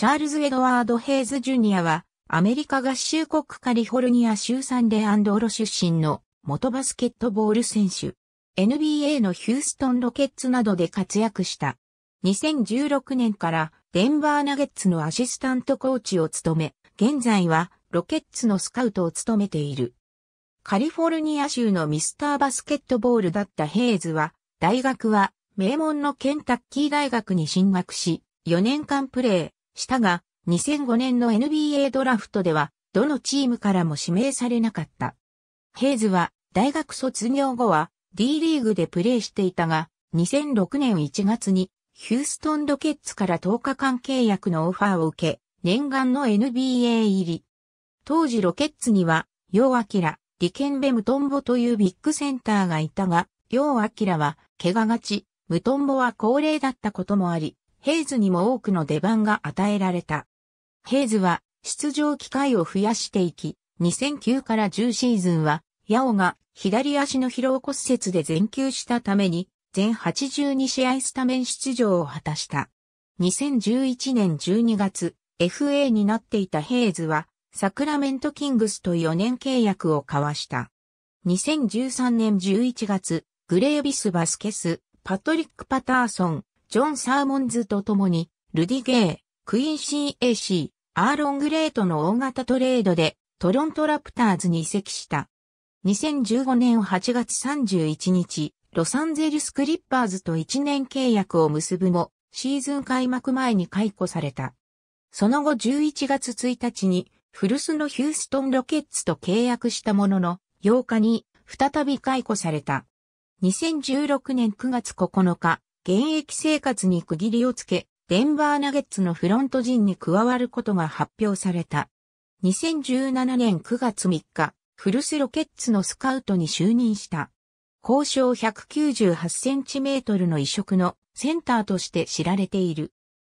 チャールズ・エドワード・ヘイズ・ジュニアは、アメリカ合衆国カリフォルニア州サンデアンドロ出身の元バスケットボール選手。NBA のヒューストンロケッツなどで活躍した。2016年からデンバーナゲッツのアシスタントコーチを務め、現在はロケッツのスカウトを務めている。カリフォルニア州のミスターバスケットボールだったヘイズは、大学は名門のケンタッキー大学に進学し、4年間プレー、したが、2005年の NBA ドラフトでは、どのチームからも指名されなかった。ヘイズは、大学卒業後は、D リーグでプレーしていたが、2006年1月に、ヒューストンロケッツから10日間契約のオファーを受け、念願の NBA 入り。当時ロケッツには、ヨウアキラ、リケンベ・ムトンボというビッグセンターがいたが、ヨウアキラは、怪我がち、ムトンボは高齢だったこともあり、ヘイズにも多くの出番が与えられた。ヘイズは出場機会を増やしていき、2009から10シーズンは、ヤオが左足の疲労骨折で全休したために、全82試合スタメン出場を果たした。2011年12月、FA になっていたヘイズは、サクラメントキングスと4年契約を交わした。2013年11月、グレービス・バスケス、パトリック・パターソン、ジョン・サーモンズと共に、ルディ・ゲイ、クイーン・シー・エイシー、アーロン・グレートの大型トレードで、トロント・ラプターズに移籍した。2015年8月31日、ロサンゼルス・クリッパーズと1年契約を結ぶも、シーズン開幕前に解雇された。その後11月1日に、古巣のヒューストン・ロケッツと契約したものの、8日に再び解雇された。2016年9月9日、現役生活に区切りをつけ、デンバーナゲッツのフロント陣に加わることが発表された。2017年9月3日、フルスロケッツのスカウトに就任した。交渉1 9 8トルの移植のセンターとして知られている。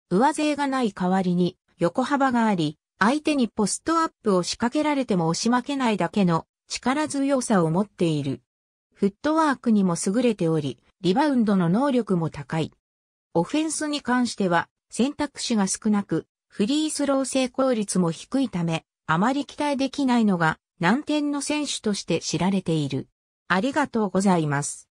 上背がない代わりに横幅があり、相手にポストアップを仕掛けられても押し負けないだけの力強さを持っている。フットワークにも優れており、リバウンドの能力も高い。オフェンスに関しては選択肢が少なく、フリースロー成功率も低いため、あまり期待できないのが難点の選手として知られている。ありがとうございます。